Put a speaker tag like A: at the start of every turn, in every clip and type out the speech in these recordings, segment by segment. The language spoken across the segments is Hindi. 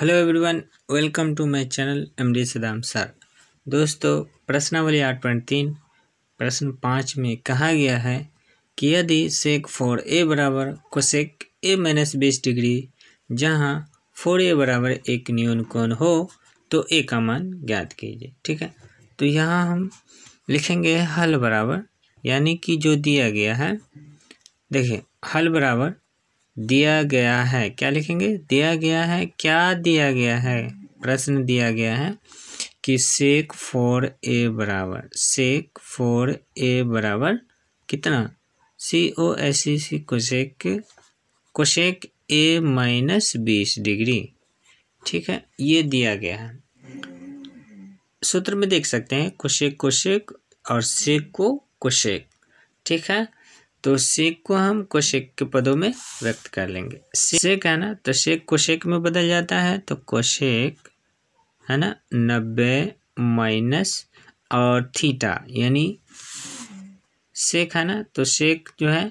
A: hello everyone welcome to my channel M D Saddam sir दोस्तों प्रश्नावली आठ पॉइंट तीन प्रश्न पाँच में कहा गया है कि यदि सेक फोर ए बराबर कोसेक ए माइनस बीस डिग्री जहां फोर ए बराबर एक न्यून कोण हो तो ए का मान ज्ञात कीजिए ठीक है तो यहां हम लिखेंगे हल बराबर यानी कि जो दिया गया है देखिए हल बराबर दिया गया है क्या लिखेंगे दिया गया है क्या दिया गया है प्रश्न दिया गया है कि सेक फोर ए बराबर सेक फोर ए बराबर कितना C O S C C cosec cosec A minus बीस डिग्री ठीक है ये दिया गया है सूत्र में देख सकते हैं कोशेक कोशेक और सेक को कोशेक ठीक है तो शेख को हम कोशेक के पदों में व्यक्त कर लेंगे शेक है ना तो शेख कोशेक में बदल जाता है तो कोशेक है ना नब्बे माइनस और थीटा यानी शेख है ना तो शेक जो है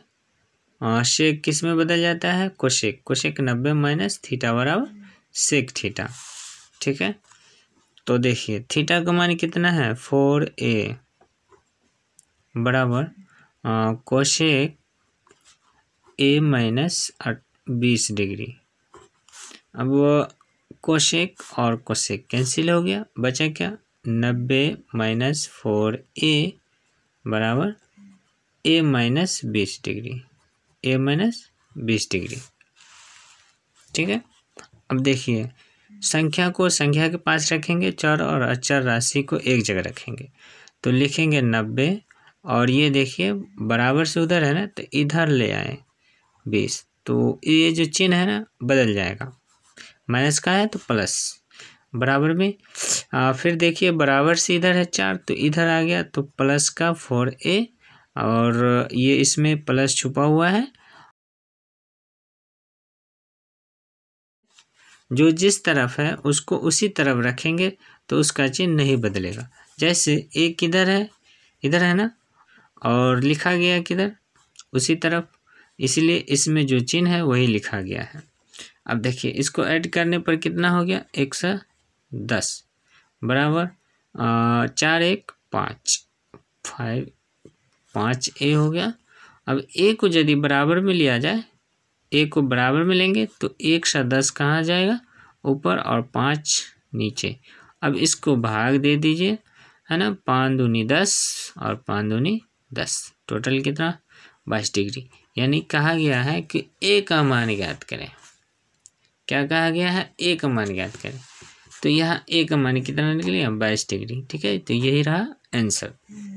A: और किस में बदल जाता है कोशेक कोशेक नब्बे माइनस थीटा बराबर शेख थीटा ठीक है तो देखिए थीटा का मान कितना है फोर ए बराबर कोशेक ए माइनस बीस डिग्री अब कोशेक और कोशेक कैंसिल हो गया बचा क्या नब्बे माइनस फोर ए बराबर ए माइनस बीस डिग्री ए माइनस बीस डिग्री ठीक है अब देखिए संख्या को संख्या के पास रखेंगे चर और अचर राशि को एक जगह रखेंगे तो लिखेंगे नब्बे और ये देखिए बराबर से उधर है ना तो इधर ले आए बीस तो ये जो चिन्ह है ना बदल जाएगा माइनस का है तो प्लस बराबर में आ, फिर देखिए बराबर से इधर है चार तो इधर आ गया तो प्लस का फोर ए और ये इसमें प्लस छुपा हुआ है जो जिस तरफ है उसको उसी तरफ रखेंगे तो उसका चिन्ह नहीं बदलेगा जैसे एक इधर है इधर है ना और लिखा गया किधर उसी तरफ इसलिए इसमें जो चिन्ह है वही लिखा गया है अब देखिए इसको ऐड करने पर कितना हो गया एक सौ दस बराबर चार एक पाँच फाइव पाँच ए हो गया अब ए को यदि बराबर में लिया जाए ए को बराबर में लेंगे तो एक सौ दस कहाँ जाएगा ऊपर और पाँच नीचे अब इसको भाग दे दीजिए है ना पाँच दूनी दस और पाँच दूनी दस टोटल कितना बाईस डिग्री यानी कहा गया है कि ए का मान ज्ञात करें क्या कहा गया है ए का मान ज्ञात करें तो यहाँ ए का मान कितना निकलेगा बाईस डिग्री ठीक है तो यही रहा आंसर